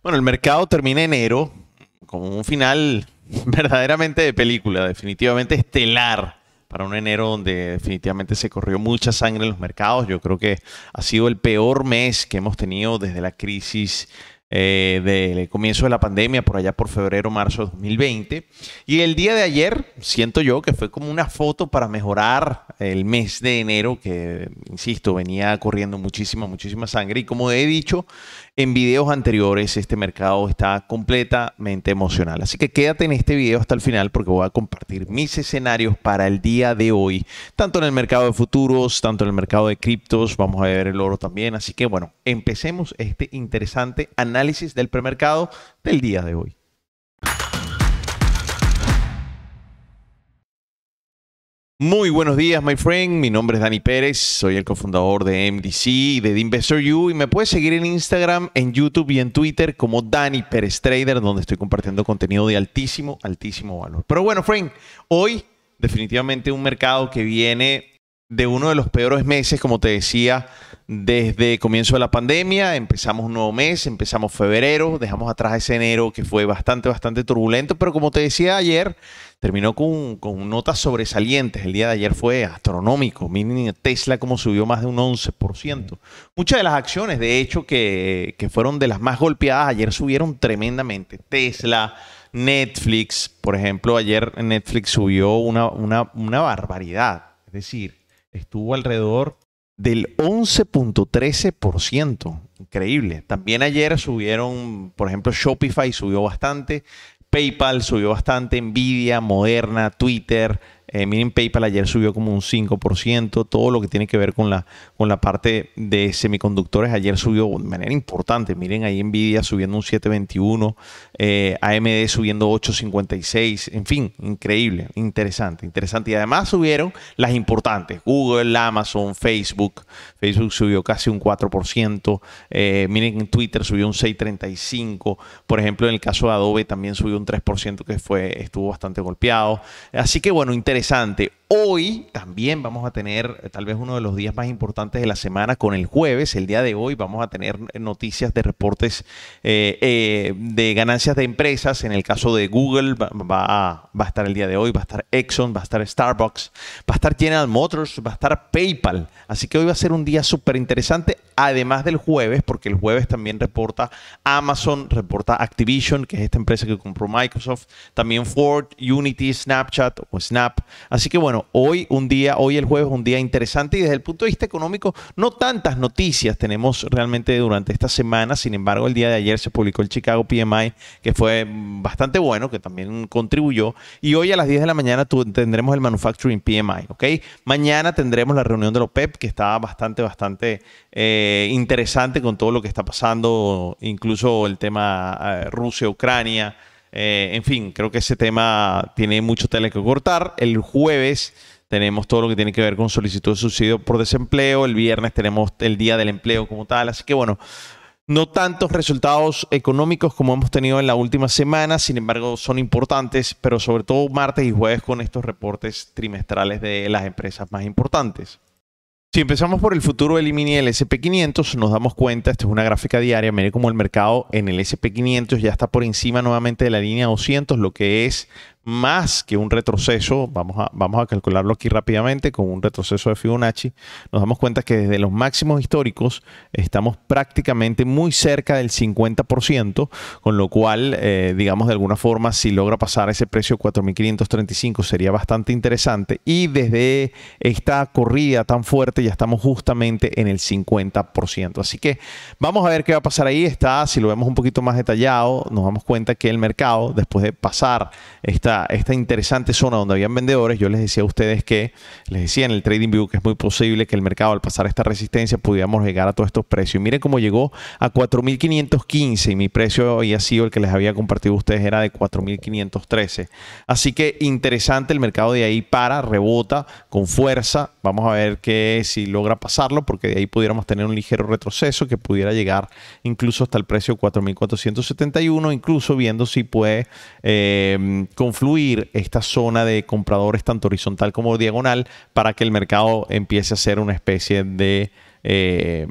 Bueno, el mercado termina enero con un final verdaderamente de película, definitivamente estelar para un enero donde definitivamente se corrió mucha sangre en los mercados. Yo creo que ha sido el peor mes que hemos tenido desde la crisis eh, del comienzo de la pandemia, por allá por febrero, marzo de 2020. Y el día de ayer, siento yo que fue como una foto para mejorar el mes de enero, que, insisto, venía corriendo muchísima, muchísima sangre. Y como he dicho en videos anteriores, este mercado está completamente emocional. Así que quédate en este video hasta el final porque voy a compartir mis escenarios para el día de hoy, tanto en el mercado de futuros, tanto en el mercado de criptos, vamos a ver el oro también. Así que bueno, empecemos este interesante análisis del premercado del día de hoy. Muy buenos días, my friend. Mi nombre es Dani Pérez, soy el cofundador de MDC y de The Investor You y me puedes seguir en Instagram, en YouTube y en Twitter como Dani Pérez Trader, donde estoy compartiendo contenido de altísimo, altísimo valor. Pero bueno, friend, hoy definitivamente un mercado que viene de uno de los peores meses, como te decía, desde comienzo de la pandemia. Empezamos un nuevo mes, empezamos febrero, dejamos atrás ese enero que fue bastante, bastante turbulento, pero como te decía ayer, terminó con, notas sobresalientes. El día de ayer fue astronómico. Tesla como subió más de un 11%. Muchas de las acciones, de hecho, que, fueron de las más golpeadas ayer subieron tremendamente. Tesla, Netflix, por ejemplo, ayer Netflix subió una, una, una barbaridad. Es decir, estuvo alrededor del 11.13%. Increíble. También ayer subieron, por ejemplo, Shopify subió bastante, PayPal subió bastante, Nvidia, Moderna, Twitter, eh, miren, PayPal ayer subió como un 5%. Todo lo que tiene que ver con la, con la parte de semiconductores ayer subió de manera importante. Miren, ahí Nvidia subiendo un 7.21, eh, AMD subiendo 8.56. En fin, increíble, interesante, interesante. Y además subieron las importantes: Google, Amazon, Facebook. Facebook subió casi un 4%. Eh, miren, Twitter subió un 6.35. Por ejemplo, en el caso de Adobe también subió un 3%, que fue, estuvo bastante golpeado. Así que bueno, interesante interesante. Hoy también vamos a tener eh, tal vez uno de los días más importantes de la semana con el jueves. El día de hoy vamos a tener eh, noticias de reportes eh, de ganancias de empresas. En el caso de Google va, a, va, a, estar el día de hoy, va a estar Exxon, va a estar Starbucks, va a estar General Motors, va a estar PayPal. Así que hoy va a ser un día súper interesante, además del jueves, porque el jueves también reporta Amazon, reporta Activision, que es esta empresa que compró Microsoft, también Ford, Unity, Snapchat o Snap. Así que bueno, hoy un día, hoy el jueves un día interesante y desde el punto de vista económico no tantas noticias tenemos realmente durante esta semana, sin embargo el día de ayer se publicó el Chicago PMI que fue bastante bueno, que también contribuyó y hoy a las 10 de la mañana tendremos el Manufacturing PMI, ¿ok? Mañana tendremos la reunión de los PEP que estaba bastante, bastante... Eh, eh, interesante con todo lo que está pasando, incluso el tema eh, Rusia-Ucrania. Eh, en fin, creo que ese tema tiene mucho tela que cortar. El jueves tenemos todo lo que tiene que ver con solicitud de subsidio por desempleo. El viernes tenemos el día del empleo como tal. Así que bueno, no tantos resultados económicos como hemos tenido en la última semana, sin embargo son importantes, pero sobre todo martes y jueves con estos reportes trimestrales de las empresas más importantes. Si empezamos por el futuro del e-mini del SP500, nos damos cuenta, esta es una gráfica diaria, mire cómo el mercado en el SP500 ya está por encima nuevamente de la línea 200, lo que es más que un retroceso, vamos a, vamos a calcularlo aquí rápidamente con un retroceso de Fibonacci, nos damos cuenta que desde los máximos históricos estamos prácticamente muy cerca del 50%, con lo cual, eh, digamos, de alguna forma, si logra pasar ese precio 4.535 sería bastante interesante. Y desde esta corrida tan fuerte ya estamos justamente en el 50%. Así que vamos a ver qué va a pasar ahí. Está, si lo vemos un poquito más detallado, nos damos cuenta que el mercado, después de pasar esta esta, interesante zona donde habían vendedores, yo les decía a ustedes que, les decía en el Trading View que es muy posible que el mercado al pasar esta resistencia pudiéramos llegar a todos estos precios. Y miren cómo llegó a 4.515 y mi precio había sido el que les había compartido a ustedes era de 4.513. Así que interesante, el mercado de ahí para, rebota con fuerza. Vamos a ver que si logra pasarlo, porque de ahí pudiéramos tener un ligero retroceso que pudiera llegar incluso hasta el precio 4.471, incluso viendo si puede eh, confluir esta zona de compradores tanto horizontal como diagonal para que el mercado empiece a ser una especie de... Eh,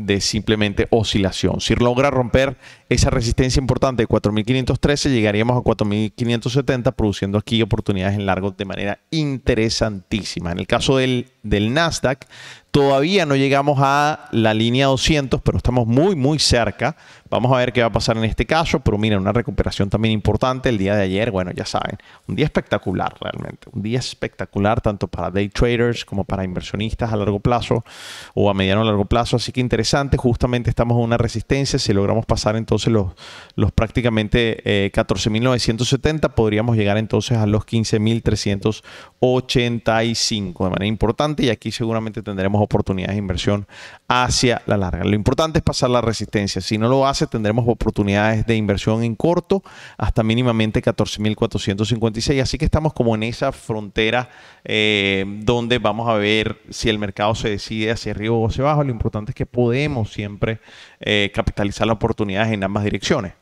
de simplemente oscilación. Si logra romper esa resistencia importante de 4.513, llegaríamos a 4.570, produciendo aquí oportunidades en largo de manera interesantísima. En el caso del, del Nasdaq, todavía no llegamos a la línea 200, pero estamos muy, muy cerca. Vamos a ver qué va a pasar en este caso, pero mira, una recuperación también importante el día de ayer, bueno, ya saben, un día espectacular realmente, un día espectacular tanto para day traders como para inversionistas a largo plazo o a mediano o largo plazo, así que interesante, justamente estamos en una resistencia, si logramos pasar entonces entonces los, prácticamente 14.970, eh, podríamos llegar entonces a los 15.385 de manera importante y aquí seguramente tendremos oportunidades de inversión hacia la larga. Lo importante es pasar la resistencia, si no lo hace tendremos oportunidades de inversión en corto hasta mínimamente 14.456, así que estamos como en esa frontera eh, donde vamos a ver si el mercado se decide hacia arriba o hacia abajo, lo importante es que podemos siempre eh, capitalizar las oportunidades en ambas direcciones.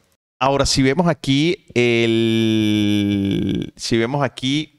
Ahora, si vemos aquí el. Si vemos aquí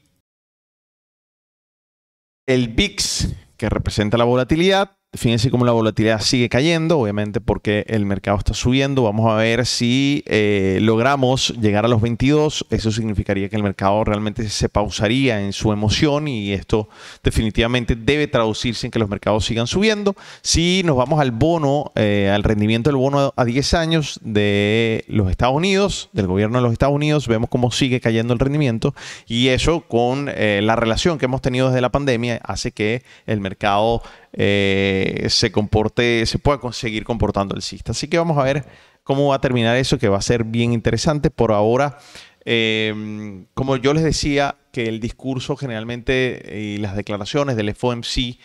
el VIX, que representa la volatilidad, Fíjense cómo la volatilidad sigue cayendo, obviamente porque el mercado está subiendo. Vamos a ver si eh, logramos llegar a los 22. Eso significaría que el mercado realmente se pausaría en su emoción y esto definitivamente debe traducirse en que los mercados sigan subiendo. Si nos vamos al bono, eh, al rendimiento del bono a 10 años de los Estados Unidos, del gobierno de los Estados Unidos, vemos cómo sigue cayendo el rendimiento y eso con eh, la relación que hemos tenido desde la pandemia hace que el mercado eh, se comporte, se pueda conseguir comportando el cista. Así que vamos a ver cómo va a terminar eso, que va a ser bien interesante. Por ahora, eh, como yo les decía, que el discurso generalmente eh, y las declaraciones del FOMC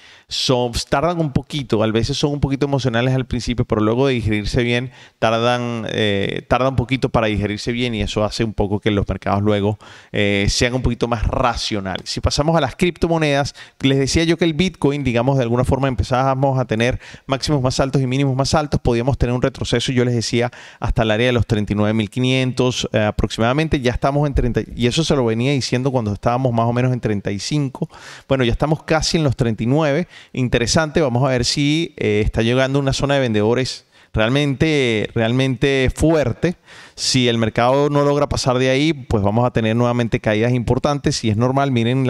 tardan un poquito, a veces son un poquito emocionales al principio, pero luego de digerirse bien, tardan, eh, un poquito para digerirse bien y eso hace un poco que los mercados luego eh, sean un poquito más racionales. Si pasamos a las criptomonedas, les decía yo que el Bitcoin, digamos, de alguna forma empezábamos a tener máximos más altos y mínimos más altos, podíamos tener un retroceso, yo les decía, hasta el área de los 39.500 aproximadamente, ya estamos en 30, y eso se lo venía diciendo cuando estábamos más o menos en 35, bueno, ya estamos casi en los 39, interesante, vamos a ver si eh, está llegando una zona de vendedores realmente, realmente fuerte. Si el mercado no logra pasar de ahí, pues vamos a tener nuevamente caídas importantes. Si es normal, miren,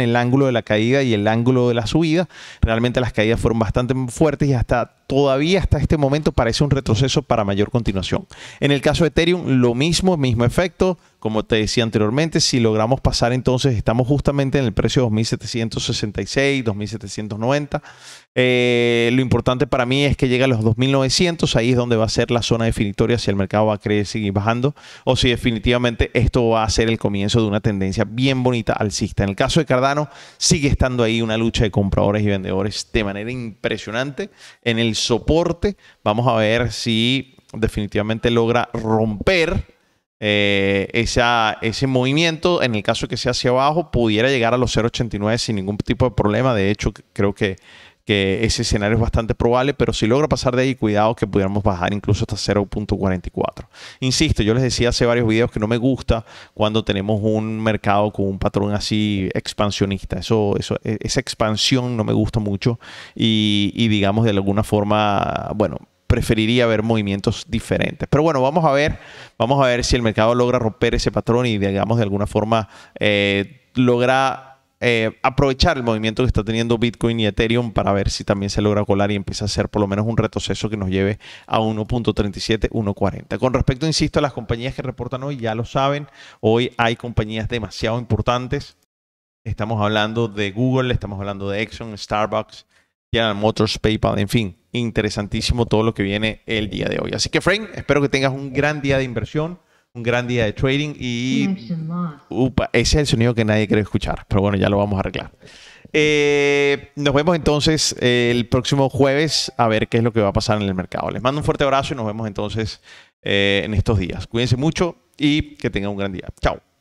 el ángulo de la caída y el ángulo de la subida. Realmente las caídas fueron bastante fuertes y hasta todavía hasta este momento parece un retroceso para mayor continuación. En el caso de Ethereum, lo mismo, mismo efecto. Como te decía anteriormente, si logramos pasar entonces, estamos justamente en el precio 2766, 2790. Eh, lo importante para mí es que llegue a los 2900, ahí es donde va a ser la zona definitoria si el mercado va a crecer seguir bajando o si definitivamente esto va a ser el comienzo de una tendencia bien bonita alcista. En el caso de Cardano, sigue estando ahí una lucha de compradores y vendedores de manera impresionante. En el soporte, vamos a ver si definitivamente logra romper eh, esa, ese movimiento, en el caso que sea hacia abajo, pudiera llegar a los 0.89 sin ningún tipo de problema. De hecho, creo que que ese escenario es bastante probable, pero si logra pasar de ahí, cuidado que pudiéramos bajar incluso hasta 0.44. Insisto, yo les decía hace varios videos que no me gusta cuando tenemos un mercado con un patrón así expansionista. Eso, eso, e, esa expansión no me gusta mucho y, digamos de alguna forma, bueno, preferiría ver movimientos diferentes. Pero bueno, vamos a ver, vamos a ver si el mercado logra romper ese patrón y digamos de alguna forma eh, logra eh, aprovechar el movimiento que está teniendo Bitcoin y Ethereum para ver si también se logra colar y empieza a ser por lo menos un retroceso que nos lleve a 1.37, 1.40. Con respecto, insisto, a las compañías que reportan hoy, ya lo saben, hoy hay compañías demasiado importantes. Estamos hablando de Google, estamos hablando de Exxon, Starbucks, General Motors, PayPal, en fin, interesantísimo todo lo que viene el día de hoy. Así que, Frank, espero que tengas un gran día de inversión un gran día de trading y upa, ese es el sonido que nadie quiere escuchar, pero bueno, ya lo vamos a arreglar. Eh, nos vemos entonces eh, el próximo jueves a ver qué es lo que va a pasar en el mercado. Les mando un fuerte abrazo y nos vemos entonces eh, en estos días. Cuídense mucho y que tengan un gran día. Chao.